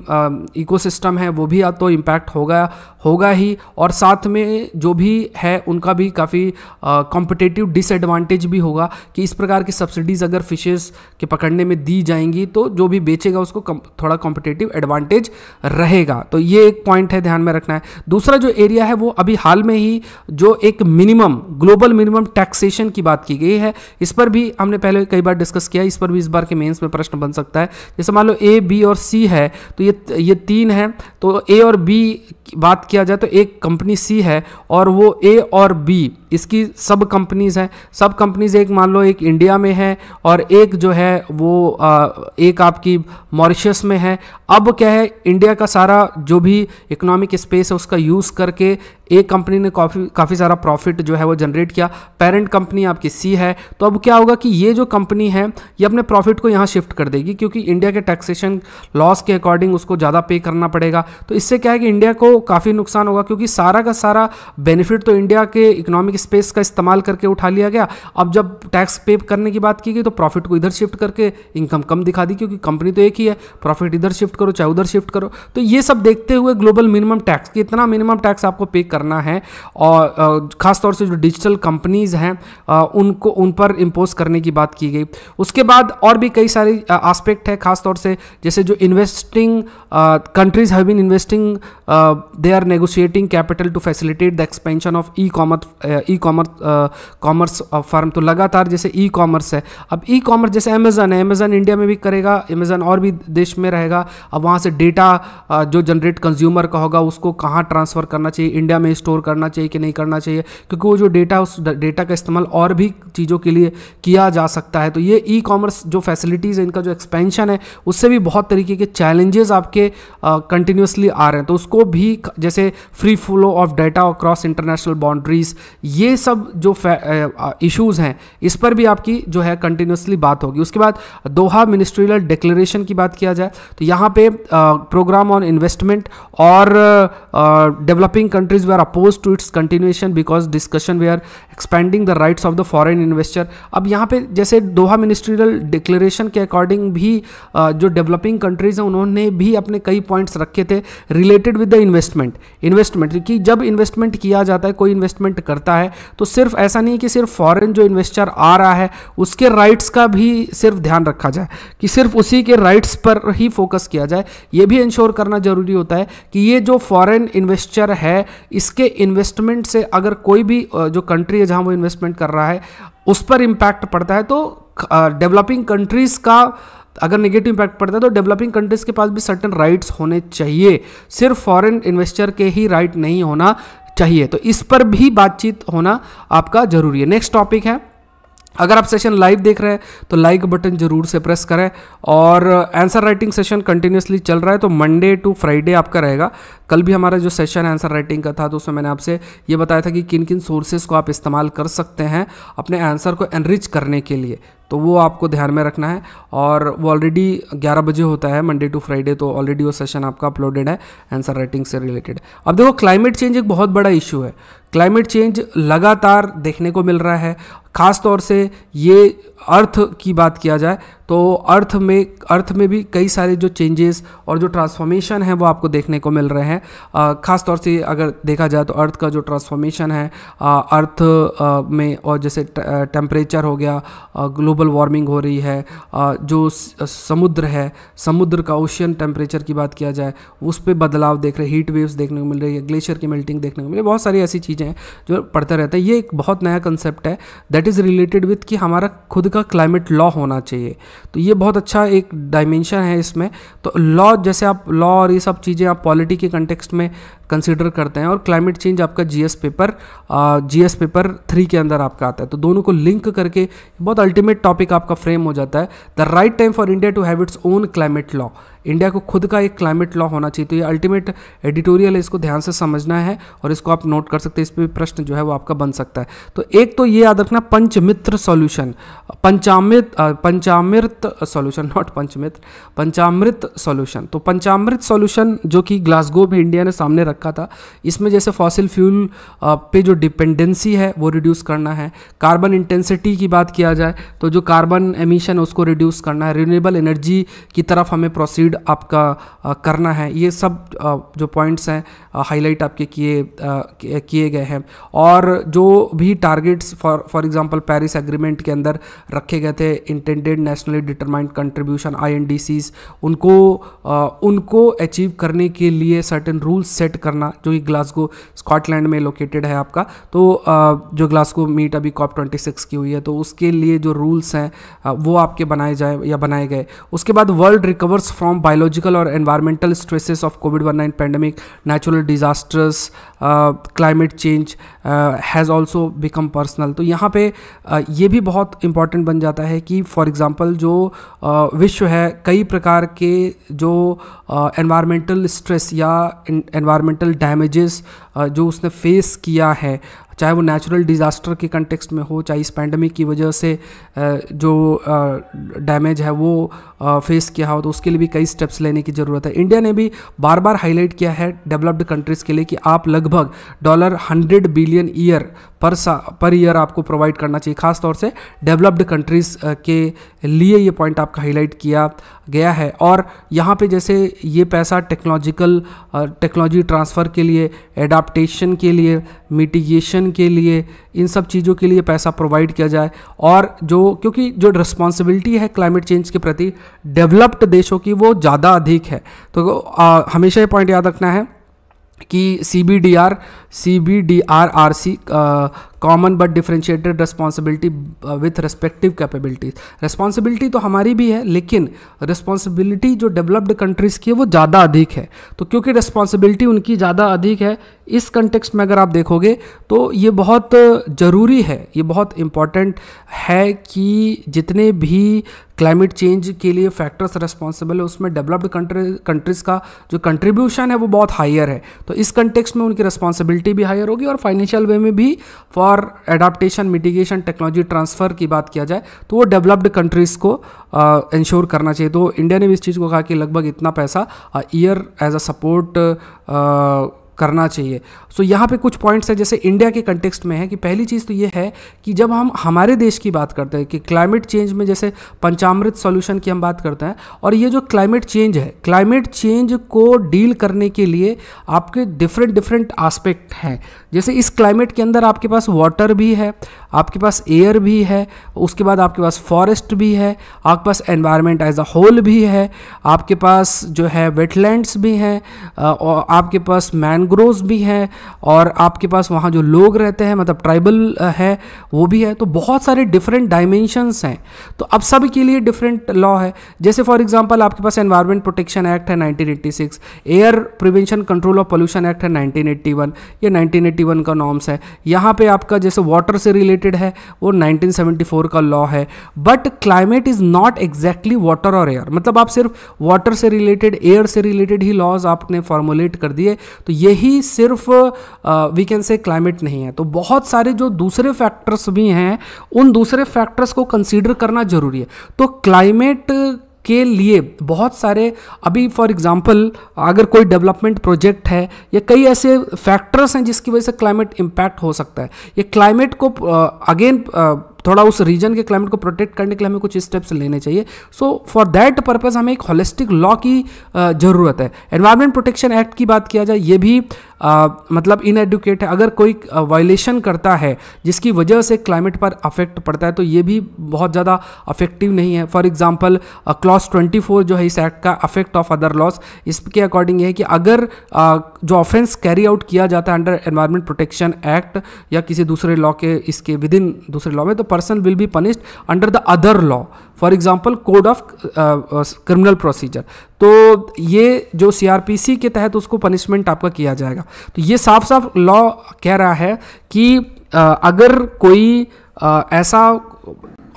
इकोसिस्टम है वो भी तो इम्पैक्ट होगा होगा ही और साथ में जो भी है उनका भी काफ़ी कॉम्पिटेटिव डिसएडवांटेज भी होगा कि इस प्रकार की सब्सिडीज़ अगर फिशेज़ के पकड़ने में दी जाएंगी तो जो भी बेचेगा उसको कम, थोड़ा कॉम्पिटेटिव एडवांटेज रहेगा तो ये एक पॉइंट है ध्यान में रखना है दूसरा जो एरिया है वो अभी हाल में ही जो एक मिनिमम ग्लोबल मिनिमम टैक्सेशन की बात की गई है इस पर भी हमने पहले कई बार डिस्कस किया इस पर भी इस बार के मेन्स में प्रश्न बन सकता है जैसे मान लो ए बी और सी है तो ये ये तीन है तो ए और बी बात किया जाए तो एक कंपनी सी है और वो ए और बी इसकी सब कंपनीज़ हैं सब कंपनीज़ एक मान लो एक इंडिया में है और एक जो है वो एक आपकी मॉरिशस में है अब क्या है इंडिया का सारा जो भी इकोनॉमिक स्पेस है उसका यूज़ करके एक कंपनी ने काफ़ी काफ़ी सारा प्रॉफिट जो है वो जनरेट किया पेरेंट कंपनी आपकी सी है तो अब क्या होगा कि ये जो कंपनी है ये अपने प्रॉफिट को यहाँ शिफ्ट कर देगी क्योंकि इंडिया के टैक्सेशन लॉस के अकॉर्डिंग उसको ज़्यादा पे करना पड़ेगा तो इससे क्या है कि इंडिया को काफ़ी नुकसान होगा क्योंकि सारा का सारा बेनिफिट तो इंडिया के इकोनॉमिक स्पेस का इस्तेमाल करके उठा लिया गया अब जब टैक्स पे करने की बात की गई तो प्रॉफिट को इधर शिफ्ट करके इनकम कम दिखा दी क्योंकि कंपनी तो एक ही है प्रॉफिट इधर शिफ्ट करो चाहे उधर शिफ्ट करो तो ये सब देखते हुए ग्लोबल मिनिमम टैक्स कि इतना मिनिमम टैक्स आपको पे कर करना है और ख़ासतौर से जो डिजिटल कंपनीज़ हैं उनको उन पर इम्पोज करने की बात की गई उसके बाद और भी कई सारे आस्पेक्ट है ख़ासतौर से जैसे जो investing countries have been investing they are negotiating capital to facilitate the expansion of e commerce e commerce commerce firm तो लगातार जैसे ई कॉमर्स है अब ई कॉमर्स जैसे अमेज़न है अमेज़न इंडिया में भी करेगा अमेज़न और भी देश में रहेगा अब वहाँ से डेटा जो जनरेट कंज्यूमर का होगा उसको कहाँ ट्रांसफ़र करना चाहिए इंडिया में में स्टोर करना चाहिए कि नहीं करना चाहिए क्योंकि वो जो डेटा उस डेटा का इस्तेमाल और भी चीज़ों के लिए किया जा सकता है तो ये ई कॉमर्स जो फैसिलिटीज़ है इनका जो एक्सपेंशन है उससे भी बहुत तरीके के चैलेंजेस आपके कंटिन्यूसली आ रहे हैं तो उसको भी जैसे free flow of data across international boundaries ये सब जो इशूज़ हैं इस पर भी आपकी जो है कंटिन्यूसली बात होगी उसके बाद दोहा मिनिस्ट्रियल डिक्लेरेशन की बात किया जाए तो यहाँ पे प्रोग्राम ऑन इन्वेस्टमेंट और developing countries we are opposed to its continuation because discussion we are expanding the rights of the foreign investor अब यहाँ पे जैसे दोहा मिनिस्ट्रियल डिक्लेरेशन के अकॉर्डिंग भी जो डेवलपिंग कंट्रीज हैं उन्होंने भी अपने कई पॉइंट्स रखे थे related with the investment investment कि जब इन्वेस्टमेंट किया जाता है कोई इन्वेस्टमेंट करता है तो सिर्फ ऐसा नहीं कि सिर्फ फॉरेन जो इन्वेस्टर आ रहा है उसके राइट्स का भी सिर्फ ध्यान रखा जाए कि सिर्फ उसी के राइट्स पर ही फोकस किया जाए ये भी इंश्योर करना जरूरी होता है कि ये जो फॉरेन इन्वेस्टर है इसके इन्वेस्टमेंट से अगर कोई भी जो कंट्री है जहाँ वो इन्वेस्टमेंट कर रहा है उस पर इम्पैक्ट पड़ता है तो डेवलपिंग कंट्रीज़ का अगर नेगेटिव इम्पैक्ट पड़ता है तो डेवलपिंग कंट्रीज़ के पास भी सर्टन राइट्स होने चाहिए सिर्फ फॉरेन इन्वेस्टर के ही राइट नहीं होना चाहिए तो इस पर भी बातचीत होना आपका ज़रूरी है नेक्स्ट टॉपिक है अगर आप सेशन लाइव देख रहे हैं तो लाइक बटन जरूर से प्रेस करें और आंसर राइटिंग सेशन कंटिन्यूसली चल रहा है तो मंडे टू फ्राइडे आपका रहेगा कल भी हमारा जो सेशन आंसर राइटिंग का था तो उसमें मैंने आपसे ये बताया था कि किन किन सोर्सेज को आप इस्तेमाल कर सकते हैं अपने आंसर को एनरिच करने के लिए तो वो आपको ध्यान में रखना है और वो ऑलरेडी 11 बजे होता है मंडे टू फ्राइडे तो ऑलरेडी वो सेशन आपका अपलोडेड है आंसर राइटिंग से रिलेटेड अब देखो क्लाइमेट चेंज एक बहुत बड़ा इशू है क्लाइमेट चेंज लगातार देखने को मिल रहा है ख़ास तौर से ये अर्थ की बात किया जाए तो अर्थ में अर्थ में भी कई सारे जो चेंजेस और जो ट्रांसफॉर्मेशन है वो आपको देखने को मिल रहे हैं ख़ास तौर से अगर देखा जाए तो अर्थ का जो ट्रांसफॉर्मेशन है आ, अर्थ आ, में और जैसे टेम्परेचर हो गया ग्लोबल वार्मिंग हो रही है आ, जो समुद्र है समुद्र का ओशियन टेम्परेचर की बात किया जाए उस पर बदलाव देख रहे हीट वेव्स देखने को मिल रही है ग्लेशियर की मेल्टिंग देखने को मिल रही है बहुत सारी ऐसी चीज़ें हैं जो पढ़ते रहते हैं ये एक बहुत नया कंसेप्ट है दैट इज़ रिलेटेड विथ कि हमारा खुद का क्लाइमेट लॉ होना चाहिए तो ये बहुत अच्छा एक डायमेंशन है इसमें तो लॉ जैसे आप लॉ और ये सब चीज़ें आप पॉलिटी के कंटेक्सट में कंसिडर करते हैं और क्लाइमेट चेंज आपका GS paper GS paper three के अंदर आपका आता है तो दोनों को लिंक करके बहुत अल्टीमेट टॉपिक आपका फ्रेम हो जाता है the right time for India to have its own climate law India को खुद का एक क्लाइमेट लॉ होना चाहिए तो ये अल्टीमेट एडिटोरियल है इसको ध्यान से समझना है और इसको आप नोट कर सकते हैं इस पर प्रश्न जो है वो आपका बन सकता है तो एक तो ये याद रखना Panchmitra solution Panchamrit Panchamrit solution not Panchmitra Panchamrit solution तो पंचामृत सॉल्यूशन जो कि ग्लासगो में इंडिया ने सामने रखा था इसमें जैसे फॉसिल फ्यूल पे जो डिपेंडेंसी है वो रिड्यूस करना है कार्बन इंटेंसिटी की बात किया जाए तो जो कार्बन एमिशन उसको रिड्यूस करना है रिन्यूएबल एनर्जी की तरफ हमें प्रोसीड रीड आपका करना है ये सब जो पॉइंट्स हैं हाईलाइट आपके किए किए गए हैं और जो भी targets for for example Paris agreement के अंदर रखे गए थे इंटेंडेड नेशनली डिटरमाइंड कंट्रीब्यूशन आई उनको आ, उनको अचीव करने के लिए सर्टन रूल्स सेट करना जो कि ग्लासगो स्कॉटलैंड में लोकेटेड है आपका तो आ, जो ग्लासगो मीट अभी कॉप ट्वेंटी सिक्स की हुई है तो उसके लिए जो रूल्स हैं वो आपके बनाए जाए या बनाए गए उसके बाद वर्ल्ड रिकवर्स फ्रॉम बायोलॉजिकल और environmental stresses of COVID one nine pandemic natural natural disasters climate change has also become personal तो यहाँ पे uh, ये भी बहुत इम्पॉर्टेंट बन जाता है कि फॉर एग्ज़ाम्पल जो uh, विश्व है कई प्रकार के जो एनवायरमेंटल uh, स्ट्रेस या एनवायरमेंटल डैमेजेस जो उसने फेस किया है चाहे वो नेचुरल डिज़ास्टर के कंटेक्सट में हो चाहे इस पैंडमिक की वजह से जो डैमेज है वो फेस किया हो तो उसके लिए भी कई स्टेप्स लेने की ज़रूरत है इंडिया ने भी बार बार हाईलाइट किया है डेवलप्ड कंट्रीज़ के लिए कि आप लगभग डॉलर हंड्रेड बिलियन ईयर पर सा पर ईयर आपको प्रोवाइड करना चाहिए खास तौर से डेवलप्ड कंट्रीज़ के लिए ये पॉइंट आपका हाईलाइट किया गया है और यहाँ पे जैसे ये पैसा टेक्नोलॉजिकल टेक्नोलॉजी ट्रांसफ़र के लिए एडाप्टेशन के लिए मिटिगेशन के लिए इन सब चीज़ों के लिए पैसा प्रोवाइड किया जाए और जो क्योंकि जो रिस्पॉन्सिबिलिटी है क्लाइमेट चेंज के प्रति डेवलप्ड देशों की वो ज़्यादा अधिक है तो आ, हमेशा ये पॉइंट याद रखना है कि C B D R C B D R R C common but differentiated responsibility with respective capabilities responsibility तो हमारी भी है लेकिन रिस्पॉन्सिबिलिटी जो डेवलप्ड कंट्रीज़ की है वो ज़्यादा अधिक है तो क्योंकि रिस्पॉन्सिबिलिटी उनकी ज़्यादा अधिक है इस कंटेक्स में अगर आप देखोगे तो ये बहुत ज़रूरी है ये बहुत इम्पॉर्टेंट है कि जितने भी क्लाइमेट चेंज के लिए फैक्टर्स रेस्पॉन्सिबल है उसमें डेवलप्ड कंट्री कंट्रीज़ का जो कंट्रीब्यूशन है वो बहुत हायर है तो इस कंटेक्स में उनकी रिस्पॉन्सिबिलिटी भी हायर होगी और फाइनेंशियल वे में भी फॉर और एडाप्टेशन मिटिगेशन टेक्नोलॉजी ट्रांसफ़र की बात किया जाए तो वो डेवलप्ड कंट्रीज़ को इंश्योर करना चाहिए तो इंडिया ने भी इस चीज़ को कहा कि लगभग इतना पैसा ईयर एज अ सपोर्ट करना चाहिए सो so, यहाँ पे कुछ पॉइंट्स हैं जैसे इंडिया के कंटेक्स्ट में है कि पहली चीज़ तो ये है कि जब हम हमारे देश की बात करते हैं कि क्लाइमेट चेंज में जैसे पंचामृत सॉल्यूशन की हम बात करते हैं और ये जो क्लाइमेट चेंज है क्लाइमेट चेंज को डील करने के लिए आपके डिफरेंट डिफरेंट आस्पेक्ट हैं जैसे इस क्लाइमेट के अंदर आपके पास वाटर भी है आपके पास एयर भी है उसके बाद आपके पास फॉरेस्ट भी है आपके पास एनवायरमेंट एज अ होल भी है आपके पास जो है वेटलैंड्स भी हैं और आपके पास मैन मैनग्रोव्स भी हैं और आपके पास वहाँ जो लोग रहते हैं मतलब ट्राइबल है वो भी है तो बहुत सारे डिफरेंट डायमेंशंस हैं तो अब सब के लिए डिफरेंट लॉ है जैसे फॉर एग्जांपल आपके पास एनवायरमेंट प्रोटेक्शन एक्ट है 1986 air prevention control of pollution act है 1981 ये 1981 का नॉर्म्स है यहाँ पे आपका जैसे वाटर से रिलेटेड है वो 1974 का लॉ है but climate is not exactly water और एयर मतलब आप सिर्फ वाटर से रिलेटेड एयर से रिलेटेड ही लॉज आपने फॉर्मुलेट कर दिए तो ये ही सिर्फ वी कैन से क्लाइमेट नहीं है तो बहुत सारे जो दूसरे फैक्टर्स भी हैं उन दूसरे फैक्टर्स को कंसीडर करना ज़रूरी है तो क्लाइमेट के लिए बहुत सारे अभी फॉर एग्जांपल अगर कोई डेवलपमेंट प्रोजेक्ट है या कई ऐसे फैक्टर्स हैं जिसकी वजह से क्लाइमेट इम्पैक्ट हो सकता है ये क्लाइमेट को अगेन थोड़ा उस रीजन के क्लाइमेट को प्रोटेक्ट करने के लिए हमें कुछ स्टेप्स लेने चाहिए सो फॉर दैट पर्पज़ हमें एक हॉलिस्टिक लॉ की ज़रूरत है एनवायरमेंट प्रोटेक्शन एक्ट की बात किया जाए ये भी आ, मतलब इनएडुकेट है अगर कोई वायलेशन करता है जिसकी वजह से क्लाइमेट पर अफेक्ट पड़ता है तो ये भी बहुत ज़्यादा अफेक्टिव नहीं है फॉर एग्जाम्पल ट्वेंटी 24 जो है इस एक्ट का अफेक्ट ऑफ अदर लॉस इसके अकॉर्डिंग ये है कि अगर आ, जो ऑफेंस कैरी आउट किया जाता है अंडर एनवायरमेंट प्रोटेक्शन एक्ट या किसी दूसरे लॉ के इसके विद इन दूसरे लॉ में तो person will be punished under the other law for example code of criminal procedure तो ये जो सी के तहत उसको पनिशमेंट आपका किया जाएगा तो ये साफ साफ लॉ कह रहा है कि uh, अगर कोई uh, ऐसा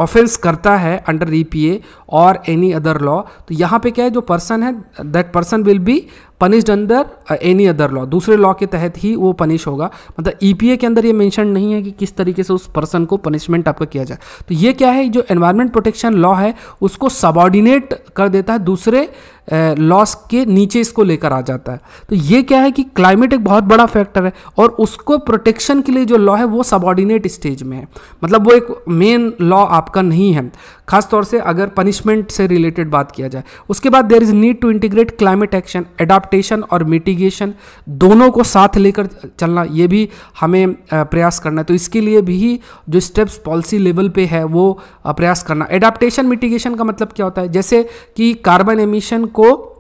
ऑफेंस करता है अंडर ई पी ए और एनी अदर लॉ तो यहाँ पे क्या है जो पर्सन है that person will be punished under any other law दूसरे लॉ के तहत ही वो पनिश होगा मतलब ईपीए e के अंदर ये मैंशन नहीं है कि किस तरीके से उस पर्सन को पनिशमेंट आपका किया जाए तो ये क्या है जो एनवायरमेंट प्रोटेक्शन लॉ है उसको सबॉर्डिनेट कर देता है दूसरे लॉस के नीचे इसको लेकर आ जाता है तो ये क्या है कि क्लाइमेट एक बहुत बड़ा फैक्टर है और उसको प्रोटेक्शन के लिए जो लॉ है वो सबॉर्डिनेट स्टेज में है मतलब वो एक मेन लॉ आपका नहीं है खासतौर से अगर पनिशमेंट से रिलेटेड बात किया जाए उसके बाद there is need to integrate climate action adaptation और मिटिगेशन दोनों को साथ लेकर चलना ये भी हमें प्रयास करना है तो इसके लिए भी जो स्टेप्स पॉलिसी लेवल पे है वो प्रयास करना एडाप्टेशन मिटिगेशन का मतलब क्या होता है जैसे कि कार्बन एमिशन ko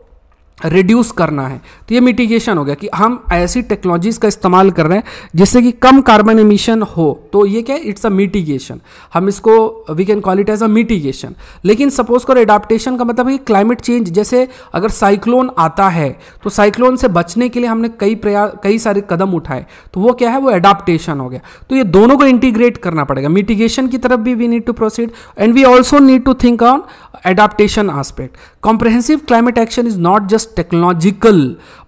रिड्यूस करना है तो ये मिटिगेशन हो गया कि हम ऐसी टेक्नोलॉजीज़ का इस्तेमाल कर रहे हैं जिससे कि कम कार्बन इमिशन हो तो ये क्या है इट्स अ मिटिगेशन हम इसको we can call it as a mitigation लेकिन सपोज करो एडाप्टेशन का मतलब है कि क्लाइमेट चेंज जैसे अगर साइक्लोन आता है तो साइक्लोन से बचने के लिए हमने कई प्रयास कई सारे कदम उठाए तो वो क्या है वो एडाप्टेशन हो गया तो ये दोनों को इंटीग्रेट करना पड़ेगा मिटिगेशन की तरफ भी we need to proceed and we also need to think on adaptation aspect comprehensive climate action is not just just technological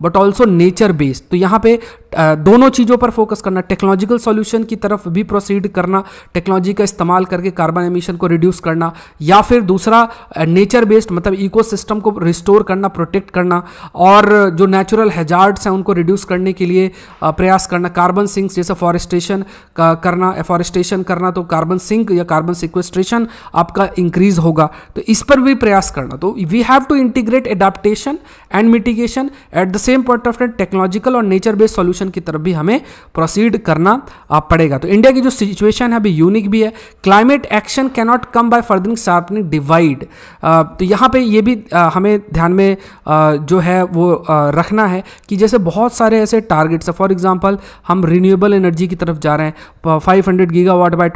but also nature based तो यहाँ पे दोनों चीज़ों पर फोकस करना टेक्नोलॉजिकल सॉल्यूशन की तरफ भी प्रोसीड करना टेक्नोलॉजी का इस्तेमाल करके कार्बन एमिशन को रिड्यूस करना या फिर दूसरा नेचर बेस्ड मतलब इकोसिस्टम को रिस्टोर करना प्रोटेक्ट करना और जो नेचुरल हैजार्ड्स हैं उनको रिड्यूस करने के लिए प्रयास करना कार्बन सिंक्स जैसे फॉरेस्टेशन करना एफॉरेस्टेशन करना तो कार्बन सिंक या कार्बन सिक्वेस्ट्रेशन आपका इंक्रीज होगा तो इस पर भी प्रयास करना तो we have to integrate adaptation and mitigation at the same point of time technological और नेचर बेस्ड सॉल्यूशन की तरफ भी हमें प्रोसीड करना पड़ेगा तो इंडिया की जो सिचुएशन है अभी यूनिक भी है climate action cannot come by furthering sharpening divide तो यहाँ पे ये भी आ, हमें ध्यान में आ, जो है वो आ, रखना है कि जैसे बहुत सारे ऐसे टारगेट्स हैं फॉर एग्जाम्पल हम रिन्यूएबल एनर्जी की तरफ जा रहे हैं 500 twenty by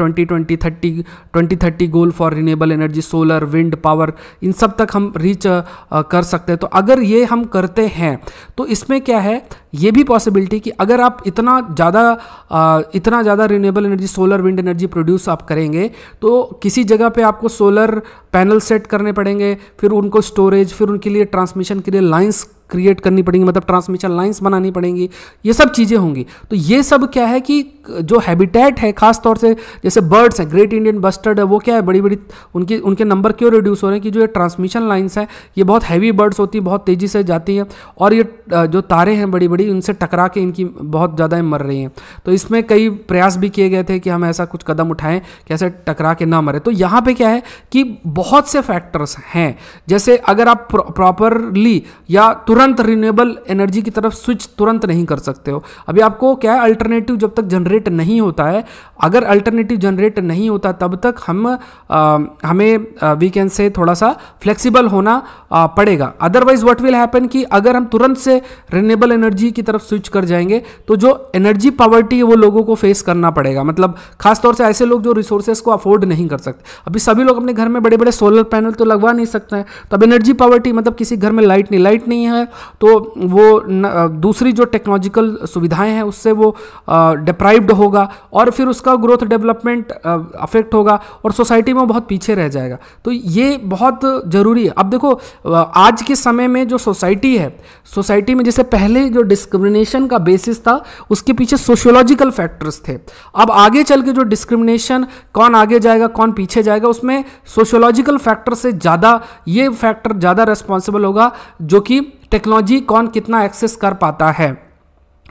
thirty twenty thirty goal for renewable energy solar wind power इन सब तक हम रीच कर सकते हैं तो अगर ये हम करते हैं तो इसमें क्या है ये भी पॉसिबिलिटी कि अगर आप इतना ज़्यादा इतना ज़्यादा renewable energy solar wind energy produce आप करेंगे तो किसी जगह पे आपको सोलर पैनल सेट करने पड़ेंगे फिर उनको स्टोरेज फिर उनके लिए ट्रांसमिशन के लिए लाइन्स क्रिएट करनी पड़ेंगी मतलब ट्रांसमिशन लाइंस बनानी पड़ेंगी ये सब चीज़ें होंगी तो ये सब क्या है कि जो हैबिटेट है खास तौर से जैसे बर्ड्स हैं ग्रेट इंडियन बस्टर्ड है वो क्या है बड़ी बड़ी उनकी उनके नंबर क्यों रिड्यूस हो रहे हैं कि जो ये ट्रांसमिशन लाइन्स हैं ये बहुत हैवी बर्ड्स होती हैं बहुत तेज़ी से जाती हैं और ये जो तारे हैं बड़ी बड़ी बड़ी उनसे टकरा के इनकी बहुत ज़्यादा मर रही हैं तो इसमें कई प्रयास भी किए गए थे कि हम ऐसा कुछ कदम उठाएं कि ऐसे टकरा के ना मरे तो यहाँ पे क्या है कि बहुत से फैक्टर्स हैं जैसे अगर आप प्रॉपरली या तुरंत रिन्यूएबल एनर्जी की तरफ स्विच तुरंत नहीं कर सकते हो अभी आपको क्या है अल्टरनेटिव जब तक जनरेट नहीं होता है अगर अल्टरनेटिव जनरेट नहीं होता तब तक हम आ, हमें वी कैन से थोड़ा सा फ्लेक्सिबल होना आ, पड़ेगा अदरवाइज व्हाट विल हैपन कि अगर हम तुरंत से रिन्यूएबल एनर्जी एनर्जी की तरफ स्विच कर जाएंगे तो जो एनर्जी पावर्टी है वो लोगों को फेस करना पड़ेगा मतलब खासतौर से ऐसे लोग जो रिसोर्सेज को अफोर्ड नहीं कर सकते अभी सभी लोग अपने घर में बड़े बड़े सोलर पैनल तो लगवा नहीं सकते हैं तो अब एनर्जी पावर्टी मतलब किसी घर में लाइट नहीं लाइट नहीं है तो वो न, दूसरी जो टेक्नोलॉजिकल सुविधाएं हैं उससे वो डिप्राइव्ड होगा और फिर उसका ग्रोथ डेवलपमेंट अफेक्ट होगा और सोसाइटी में बहुत पीछे रह जाएगा तो ये बहुत ज़रूरी है अब देखो आज के समय में जो सोसाइटी है सोसाइटी में जैसे पहले जो डिस्क्रिमिनेशन का बेसिस था उसके पीछे सोशियोलॉजिकल फैक्टर्स थे अब आगे चल के जो डिस्क्रिमिनेशन कौन आगे जाएगा कौन पीछे जाएगा उसमें सोशियोलॉजिकल फैक्टर से ज़्यादा ये फैक्टर ज़्यादा रेस्पॉन्सिबल होगा जो कि टेक्नोलॉजी कौन कितना एक्सेस कर पाता है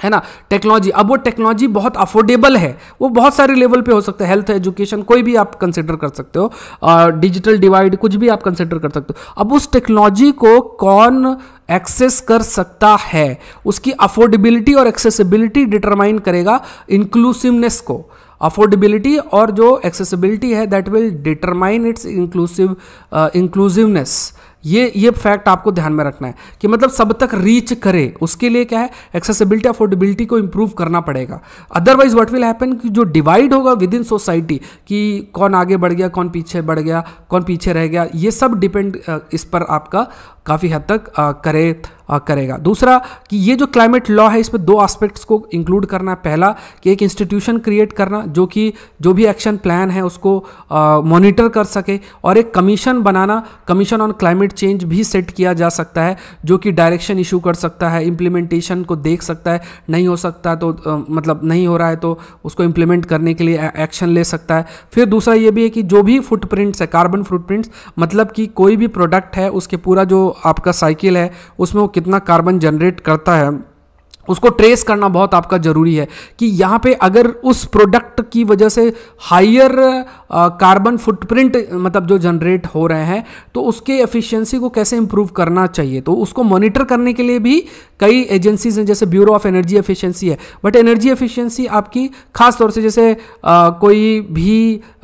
है ना टेक्नोलॉजी अब वो टेक्नोलॉजी बहुत अफोर्डेबल है वो बहुत सारे लेवल पे हो सकते हैं हेल्थ एजुकेशन कोई भी आप कंसिडर कर सकते हो और डिजिटल डिवाइड कुछ भी आप कंसिडर कर सकते हो अब उस टेक्नोलॉजी को कौन एक्सेस कर सकता है उसकी अफोर्डेबिलिटी और एक्सेसिबिलिटी डिटरमाइन करेगा इंक्लूसिवनेस को अफोर्डेबिलिटी और जो एक्सेसिबिलिटी है that will determine its inclusive inclusiveness ये ये फैक्ट आपको ध्यान में रखना है कि मतलब सब तक रीच करे उसके लिए क्या है एक्सेसिबिलिटी अफोर्डेबिलिटी को इम्प्रूव करना पड़ेगा अदरवाइज व्हाट विल हैपन कि जो डिवाइड होगा विद इन सोसाइटी कि कौन आगे बढ़ गया कौन पीछे बढ़ गया कौन पीछे रह गया ये सब डिपेंड इस पर आपका काफ़ी हद तक करे करेगा दूसरा कि ये जो क्लाइमेट लॉ है इसमें दो एस्पेक्ट्स को इंक्लूड करना है पहला कि एक इंस्टीट्यूशन क्रिएट करना जो कि जो भी एक्शन प्लान है उसको मॉनिटर कर सके और एक कमीशन बनाना कमीशन ऑन क्लाइमेट चेंज भी सेट किया जा सकता है जो कि डायरेक्शन इशू कर सकता है इम्प्लीमेंटेशन को देख सकता है नहीं हो सकता तो आ, मतलब नहीं हो रहा है तो उसको इम्प्लीमेंट करने के लिए एक्शन ले सकता है फिर दूसरा ये भी है कि जो भी फुटप्रिंट्स है कार्बन फुटप्रिंट्स मतलब कि कोई भी प्रोडक्ट है उसके पूरा जो आपका साइकिल है उसमें वो कितना कार्बन जनरेट करता है उसको ट्रेस करना बहुत आपका ज़रूरी है कि यहाँ पे अगर उस प्रोडक्ट की वजह से हायर कार्बन फुटप्रिंट मतलब जो जनरेट हो रहे हैं तो उसके एफिशिएंसी को कैसे इंप्रूव करना चाहिए तो उसको मॉनिटर करने के लिए भी कई एजेंसीज हैं जैसे ब्यूरो ऑफ एनर्जी एफिशिएंसी है बट एनर्जी एफिशिएंसी आपकी खास तौर से जैसे आ, कोई भी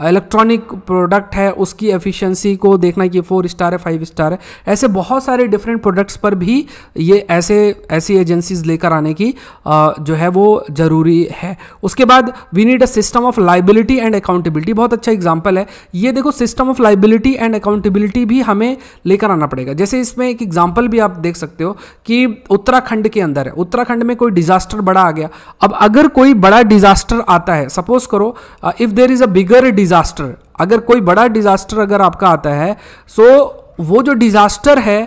इलेक्ट्रॉनिक प्रोडक्ट है उसकी एफिशिएंसी को देखना कि फोर स्टार है फाइव स्टार है ऐसे बहुत सारे डिफरेंट प्रोडक्ट्स पर भी ये ऐसे ऐसी एजेंसीज लेकर आने की आ, जो है वो ज़रूरी है उसके बाद we need a system of liability and accountability बहुत अच्छा एग्जाम्पल है ये देखो system of liability and accountability भी हमें लेकर आना पड़ेगा जैसे इसमें एक एग्जाम्पल भी आप देख सकते हो कि उत्तराखंड के अंदर है उत्तराखंड में कोई डिजास्टर बड़ा आ गया अब अगर कोई बड़ा डिजास्टर आता है सपोज करो if there is a bigger disaster अगर कोई बड़ा डिजास्टर अगर आपका आता है सो so, वो जो डिजास्टर है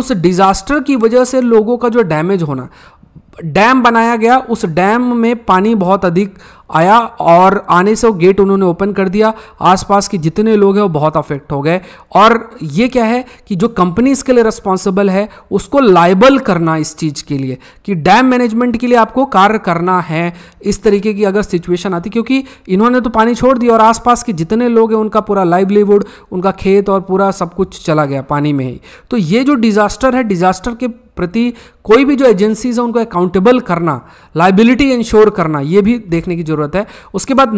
उस डिजास्टर की वजह से लोगों का जो डैमेज होना डैम बनाया गया उस डैम में पानी बहुत अधिक आया और आने से वो गेट उन्होंने ओपन कर दिया आसपास के जितने लोग हैं वो बहुत अफेक्ट हो गए और ये क्या है कि जो कंपनी इसके लिए रिस्पॉन्सिबल है उसको लाइबल करना इस चीज़ के लिए कि डैम मैनेजमेंट के लिए आपको कार्य करना है इस तरीके की अगर सिचुएशन आती क्योंकि इन्होंने तो पानी छोड़ दिया और आसपास के जितने लोग हैं उनका पूरा लाइवलीवुड उनका खेत और पूरा सब कुछ चला गया पानी में ही तो ये जो डिज़ास्टर है डिज़ास्टर के प्रति कोई भी जो एजेंसीज है उनको अकाउंटेबल करना लाइबिलिटी इंश्योर करना ये भी देखने की ज़रूरत है उसके बाद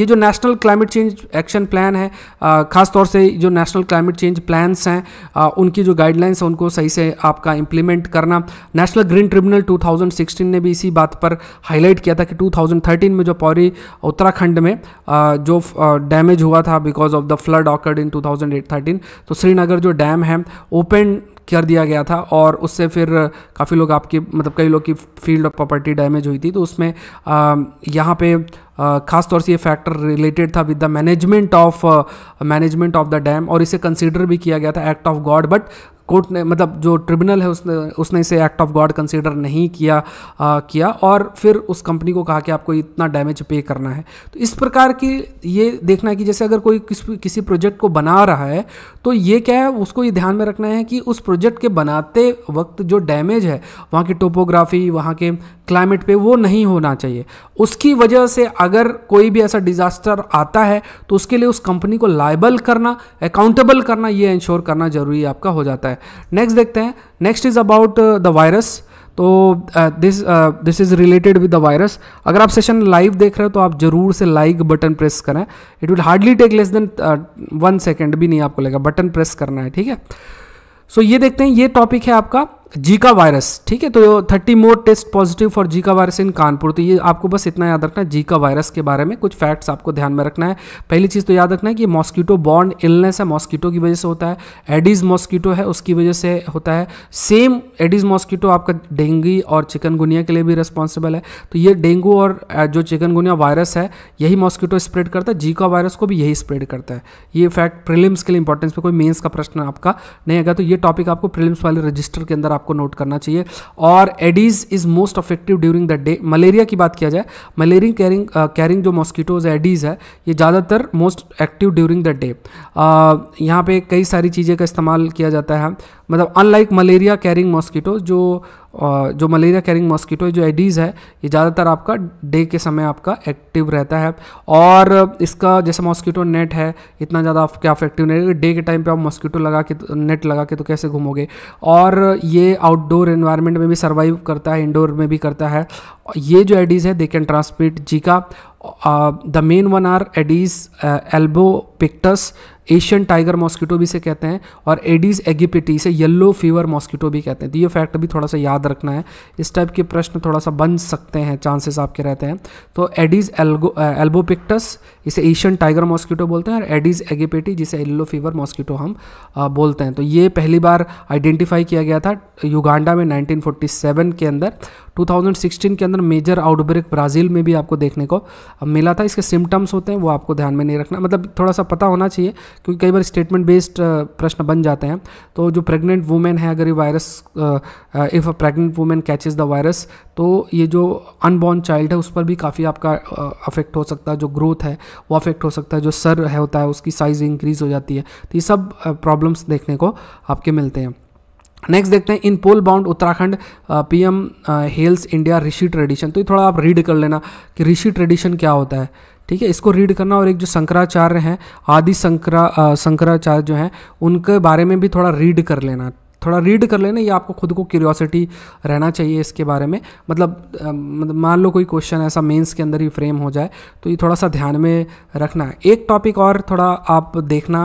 ये जो national climate change action plan है ख़ासतौर से जो नेशनल क्लाइमेट चेंज प्लान्स हैं उनकी जो गाइडलाइंस हैं उनको सही से आपका इंप्लीमेंट करना नेशनल ग्रीन ट्रिब्यूनल 2016 ने भी इसी बात पर हाईलाइट किया था कि 2013 में जो पौरी उत्तराखंड में जो डैमेज हुआ था because of the flood occurred in 2013 तो श्रीनगर जो डैम है ओपन कर दिया गया था और उससे फिर काफ़ी लोग आपके मतलब कई लोग की फील्ड ऑफ प्रॉपर्टी डैमेज हुई थी तो उसमें यहाँ पे खास तौर से ये फैक्टर रिलेटेड था with the management of management of the dam और इसे कंसिडर भी किया गया था act of God but court ने मतलब जो ट्रिब्यूनल है उसने उसने इसे एक्ट ऑफ गॉड कंसिडर नहीं किया आ, किया और फिर उस कंपनी को कहा कि आपको इतना डैमेज पे करना है तो इस प्रकार की ये देखना है कि जैसे अगर कोई किस, किसी प्रोजेक्ट को बना रहा है तो ये क्या है उसको ये ध्यान में रखना है कि उस प्रोजेक्ट के बनाते वक्त जो डैमेज है वहाँ की टोपोग्राफी वहाँ के क्लाइमेट पे वो नहीं होना चाहिए उसकी वजह से अगर कोई भी ऐसा डिज़ास्टर आता है तो उसके लिए उस कंपनी को लाइबल करना अकाउंटेबल करना ये इंश्योर करना ज़रूरी आपका हो जाता है नेक्स्ट देखते हैं next is about the virus तो this this is related with the virus अगर आप सेशन लाइव देख रहे हो तो आप जरूर से लाइक बटन प्रेस करें it will hardly take less than one second भी नहीं आपको लगेगा बटन प्रेस करना है ठीक है सो so, ये देखते हैं ये टॉपिक है आपका जीका वायरस ठीक है तो thirty more test positive for Zika virus in Kanpur तो ये आपको बस इतना याद रखना है जीका वायरस के बारे में कुछ फैक्ट्स आपको ध्यान में रखना है पहली चीज़ तो याद रखना है कि मॉस्किटो बॉन्ड इलनेस है मॉस्किटो की वजह से होता है एडिज मॉस्किटो है उसकी वजह से होता है सेम एडिज मॉस्किटो आपका डेंगी और चिकनगुनिया के लिए भी रिस्पॉन्सिबल है तो ये डेंगू और जो चिकनगुनिया वायरस है यही मॉस्किटो स्प्रेड करता है जीका वायरस को भी यही स्प्रेड करता है ये फैक्ट प्रिलिम्स के लिए इंपॉर्टेंस पर कोई मेन्स का प्रश्न आपका नहीं आएगा तो ये टॉपिक आपको प्रिलिम्स वाले रजिस्टर के अंदर आपको नोट करना चाहिए और Aedes is most effective during the day malaria की बात किया जाए मलेरिया कैरिंग कैरिंग जो मॉस्किटोज एडीज है ये ज़्यादातर most active during the day यहाँ पे कई सारी चीज़ें का इस्तेमाल किया जाता है मतलब अनलाइक मलेरिया कैरिंग मॉस्किटो जो जो मलेरिया कैरिंग मॉस्किटो जो एडीज़ है ये ज़्यादातर आपका डे के समय आपका एक्टिव रहता है और इसका जैसे मॉस्किटो नेट है इतना ज़्यादा क्या अफेक्टिव नहीं डे के टाइम पे आप मॉस्किटो लगा के नेट लगा के तो कैसे घूमोगे और ये आउटडोर इन्वायरमेंट में भी सर्वाइव करता है इंडोर में भी करता है ये जो एडीज़ है they can transmit Zika the main one are Aedes albopictus Asian tiger mosquito भी से कहते हैं और एडीज एगिपिटी इसे येलो फीवर मॉस्किटो भी कहते हैं तो ये फैक्ट भी थोड़ा सा याद रखना है इस टाइप के प्रश्न थोड़ा सा बन सकते हैं चांसेस आपके रहते हैं तो एडीज एल्गो एल्बोपिक्टस इसे एशियन टाइगर मॉस्किटो बोलते हैं और एडीज एगिपेटी जिसे येल्लो फीवर मॉस्किटो हम आ, बोलते हैं तो ये पहली बार आइडेंटिफाई किया गया था युगांडा में नाइनटीन के अंदर 2016 के अंदर मेजर आउटब्रेक ब्राज़ील में भी आपको देखने को मिला था इसके सिम्टम्स होते हैं वो आपको ध्यान में नहीं रखना मतलब थोड़ा सा पता होना चाहिए क्योंकि कई बार स्टेटमेंट बेस्ड प्रश्न बन जाते हैं तो जो प्रेग्नेंट वुमेन है अगर ये virus if a pregnant women catches the virus तो ये जो अनबॉर्न चाइल्ड है उस पर भी काफ़ी आपका अफेक्ट हो सकता है जो ग्रोथ है वो अफेक्ट हो सकता है जो सर है होता है उसकी साइज़ इंक्रीज़ हो जाती है तो ये सब प्रॉब्लम्स देखने को आपके मिलते हैं नेक्स्ट देखते हैं in poll bound Uttarakhand PM hails India rishi tradition तो ये थोड़ा आप रीड कर लेना कि ऋषि ट्रेडिशन क्या होता है ठीक है इसको रीड करना और एक जो शंकराचार्य हैं आदि शंकरा शंकराचार्य जो हैं उनके बारे में भी थोड़ा रीड कर लेना थोड़ा रीड कर लेना ये आपको खुद को क्यूरियोसिटी रहना चाहिए इसके बारे में मतलब मतलब मान लो कोई क्वेश्चन ऐसा मेंस के अंदर ही फ्रेम हो जाए तो ये थोड़ा सा ध्यान में रखना है एक टॉपिक और थोड़ा आप देखना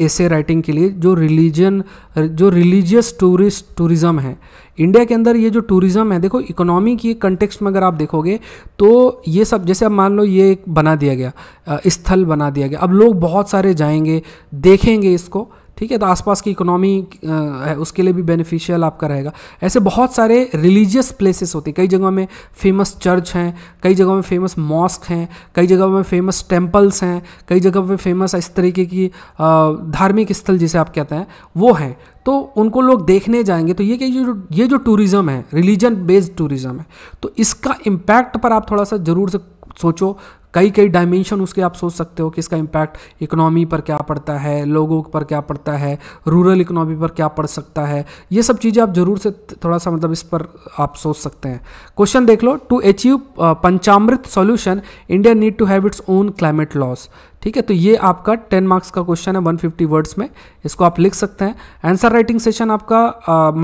ऐसे राइटिंग के लिए जो रिलीजन जो रिलीजियस टूरिस्ट टूरिज़म है इंडिया के अंदर ये जो टूरिज़्म है देखो इकोनॉमी की कंटेक्स्ट में अगर आप देखोगे तो ये सब जैसे अब मान लो ये एक बना दिया गया स्थल बना दिया गया अब लोग बहुत सारे जाएंगे देखेंगे इसको ठीक है तो आसपास की इकोनॉमी है उसके लिए भी बेनिफिशियल आपका रहेगा ऐसे बहुत सारे रिलीजियस प्लेसेस होते हैं कई जगह में फेमस चर्च हैं कई जगह में फेमस मॉस्क हैं कई जगह में फेमस टेम्पल्स हैं कई जगह में फेमस इस तरीके की धार्मिक स्थल जिसे आप कहते हैं वो हैं तो उनको लोग देखने जाएंगे तो ये कि जो ये जो टूरिज़्म है रिलीजन बेस्ड टूरिज़्म है तो इसका इम्पैक्ट पर आप थोड़ा सा ज़रूर से सोचो कई कई डायमेंशन उसके आप सोच सकते हो कि इसका इम्पैक्ट इकोनॉमी पर क्या पड़ता है लोगों पर क्या पड़ता है रूरल इकोनॉमी पर क्या पड़ सकता है ये सब चीज़ें आप ज़रूर से थोड़ा सा मतलब इस पर आप सोच सकते हैं क्वेश्चन देख लो to achieve Panchamrit solution India need to have its own climate loss ठीक है तो ये आपका 10 मार्क्स का क्वेश्चन है 150 वर्ड्स में इसको आप लिख सकते हैं आंसर राइटिंग सेशन आपका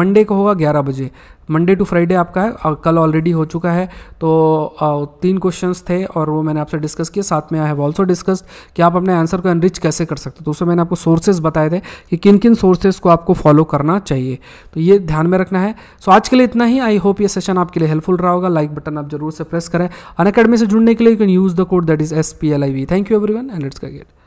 मंडे को होगा 11 बजे मंडे टू फ्राइडे आपका है कल ऑलरेडी हो चुका है तो तीन क्वेश्चंस थे और वो मैंने आपसे डिस्कस किए साथ में आई हैव ऑल्सो डिस्कस कि आप अपने आंसर को एनरिच कैसे कर सकते हो तो उसमें मैंने आपको सोर्सेज बताए थे कि किन किन सोर्सेज को आपको फॉलो करना चाहिए तो ये ध्यान में रखना है सो आज के लिए इतना ही आई होप ये सेशन आपके लिए हेल्पफुल रहा होगा लाइक बटन आप जरूर से प्रेस करें अन से जुड़ने के लिए you can use the code that is S P L I V thank you everyone and let's का गेट